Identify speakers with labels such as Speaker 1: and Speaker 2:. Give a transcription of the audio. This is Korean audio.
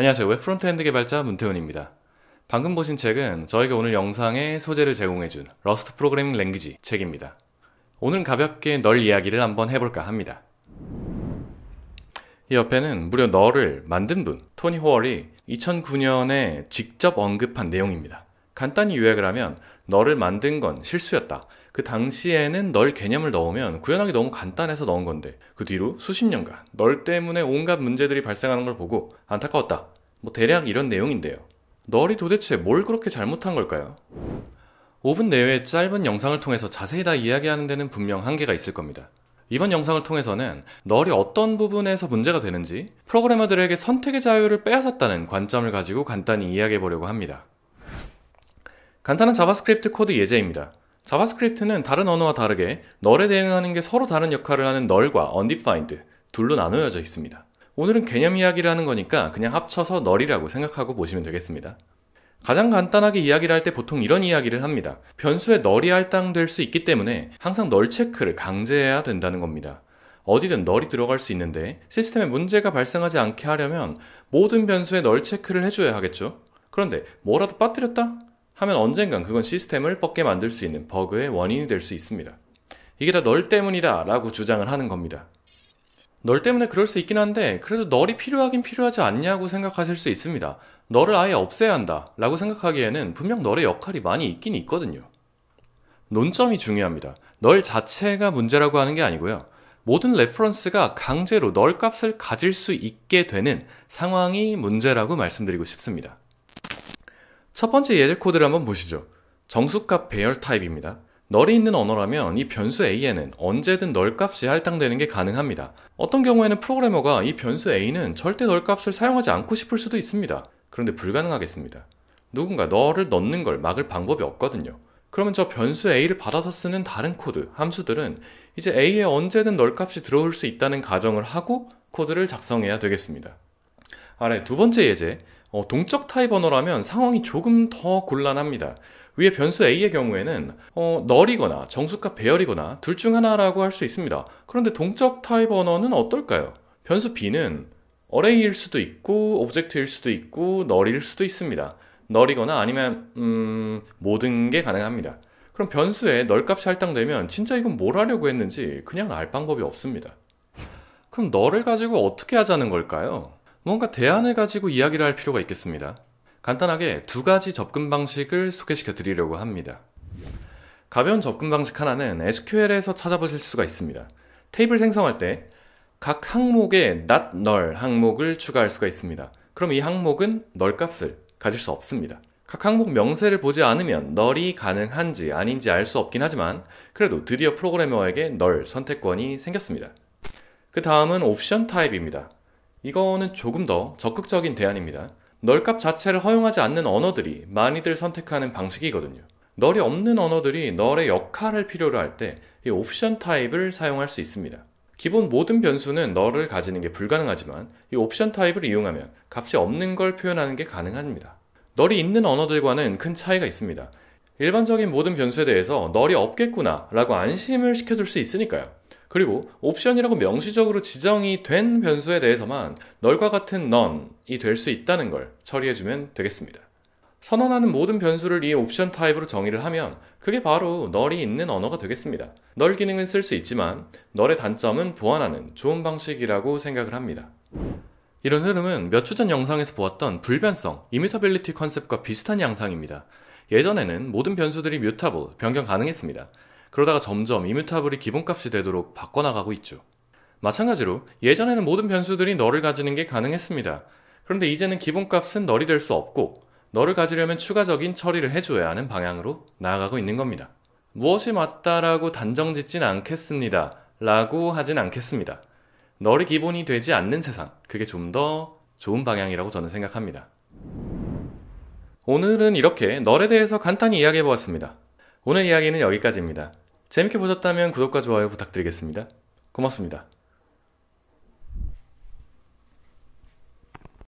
Speaker 1: 안녕하세요. 웹 프론트엔드 개발자 문태훈입니다. 방금 보신 책은 저희가 오늘 영상의 소재를 제공해준 러스트 프로그래밍 랭귀지 책입니다. 오늘 가볍게 널 이야기를 한번 해볼까 합니다. 이 옆에는 무려 널을 만든 분, 토니 호월이 2009년에 직접 언급한 내용입니다. 간단히 요약을 하면 너를 만든 건 실수였다. 그 당시에는 널 개념을 넣으면 구현하기 너무 간단해서 넣은 건데 그 뒤로 수십 년간 널 때문에 온갖 문제들이 발생하는 걸 보고 안타까웠다. 뭐 대략 이런 내용인데요. 널이 도대체 뭘 그렇게 잘못한 걸까요? 5분 내외의 짧은 영상을 통해서 자세히 다 이야기하는 데는 분명 한계가 있을 겁니다. 이번 영상을 통해서는 널이 어떤 부분에서 문제가 되는지 프로그래머들에게 선택의 자유를 빼앗았다는 관점을 가지고 간단히 이야기해 보려고 합니다. 간단한 자바스크립트 코드 예제입니다. 자바스크립트는 다른 언어와 다르게 널에 대응하는 게 서로 다른 역할을 하는 널과 undefined, 둘로 나누어져 있습니다. 오늘은 개념 이야기를 하는 거니까 그냥 합쳐서 널이라고 생각하고 보시면 되겠습니다. 가장 간단하게 이야기를 할 때 보통 이런 이야기를 합니다. 변수에 널이 할당될 수 있기 때문에 항상 널 체크를 강제해야 된다는 겁니다. 어디든 널이 들어갈 수 있는데 시스템에 문제가 발생하지 않게 하려면 모든 변수에 널 체크를 해줘야 하겠죠. 그런데 뭐라도 빠뜨렸다? 하면 언젠간 그건 시스템을 뻗게 만들 수 있는 버그의 원인이 될 수 있습니다. 이게 다 널 때문이다 라고 주장을 하는 겁니다. 널 때문에 그럴 수 있긴 한데 그래도 널이 필요하긴 필요하지 않냐고 생각하실 수 있습니다. 널을 아예 없애야 한다 라고 생각하기에는 분명 널의 역할이 많이 있긴 있거든요. 논점이 중요합니다. 널 자체가 문제라고 하는 게 아니고요. 모든 레퍼런스가 강제로 널 값을 가질 수 있게 되는 상황이 문제라고 말씀드리고 싶습니다. 첫 번째 예제 코드를 한번 보시죠. 정수값 배열 타입입니다. 널이 있는 언어라면 이 변수 a에는 언제든 널 값이 할당되는 게 가능합니다. 어떤 경우에는 프로그래머가 이 변수 a는 절대 널 값을 사용하지 않고 싶을 수도 있습니다. 그런데 불가능하겠습니다. 누군가 널을 넣는 걸 막을 방법이 없거든요. 그러면 저 변수 a를 받아서 쓰는 다른 코드, 함수들은 이제 a에 언제든 널 값이 들어올 수 있다는 가정을 하고 코드를 작성해야 되겠습니다. 아래 두 번째 예제, 어, 동적 타입 언어라면 상황이 조금 더 곤란합니다. 위에 변수 A의 경우에는 어, 널이거나 정수값 배열이거나 둘 중 하나라고 할 수 있습니다. 그런데 동적 타입 언어는 어떨까요? 변수 B는 어레이일 수도 있고 오브젝트일 수도 있고 널일 수도 있습니다. 널이거나 아니면 음, 모든 게 가능합니다. 그럼 변수에 널 값이 할당되면 진짜 이건 뭘 하려고 했는지 그냥 알 방법이 없습니다. 그럼 널을 가지고 어떻게 하자는 걸까요? 뭔가 대안을 가지고 이야기를 할 필요가 있겠습니다. 간단하게 두 가지 접근 방식을 소개시켜 드리려고 합니다. 가벼운 접근 방식 하나는 SQL에서 찾아보실 수가 있습니다. 테이블 생성할 때 각 항목에 not null 항목을 추가할 수가 있습니다. 그럼 이 항목은 null 값을 가질 수 없습니다. 각 항목 명세를 보지 않으면 널이 가능한지 아닌지 알 수 없긴 하지만 그래도 드디어 프로그래머에게 널 선택권이 생겼습니다. 그 다음은 옵션 타입입니다. 이거는 조금 더 적극적인 대안입니다. 널값 자체를 허용하지 않는 언어들이 많이들 선택하는 방식이거든요. 널이 없는 언어들이 널의 역할을 필요로 할 때 이 옵션 타입을 사용할 수 있습니다. 기본 모든 변수는 널을 가지는 게 불가능하지만 이 옵션 타입을 이용하면 값이 없는 걸 표현하는 게 가능합니다. 널이 있는 언어들과는 큰 차이가 있습니다. 일반적인 모든 변수에 대해서 널이 없겠구나 라고 안심을 시켜줄 수 있으니까요. 그리고 옵션이라고 명시적으로 지정이 된 변수에 대해서만 널과 같은 none이 될 수 있다는 걸 처리해주면 되겠습니다. 선언하는 모든 변수를 이 옵션 타입으로 정의를 하면 그게 바로 널이 있는 언어가 되겠습니다. 널 기능은 쓸 수 있지만 널의 단점은 보완하는 좋은 방식이라고 생각을 합니다. 이런 흐름은 몇 주 전 영상에서 보았던 불변성, 이뮤터빌리티 컨셉과 비슷한 양상입니다. 예전에는 모든 변수들이 뮤타블, 변경 가능했습니다. 그러다가 점점 이뮤타블이 기본값이 되도록 바꿔나가고 있죠. 마찬가지로 예전에는 모든 변수들이 너를 가지는 게 가능했습니다. 그런데 이제는 기본값은 너리 될수 없고 너를 가지려면 추가적인 처리를 해줘야 하는 방향으로 나아가고 있는 겁니다. 무엇이 맞다라고 단정 짓진 않겠습니다. 라고 하진 않겠습니다. 너리 기본이 되지 않는 세상, 그게 좀 더 좋은 방향이라고 저는 생각합니다. 오늘은 이렇게 널에 대해서 간단히 이야기해 보았습니다. 오늘 이야기는 여기까지입니다. 재밌게 보셨다면 구독과 좋아요 부탁드리겠습니다. 고맙습니다.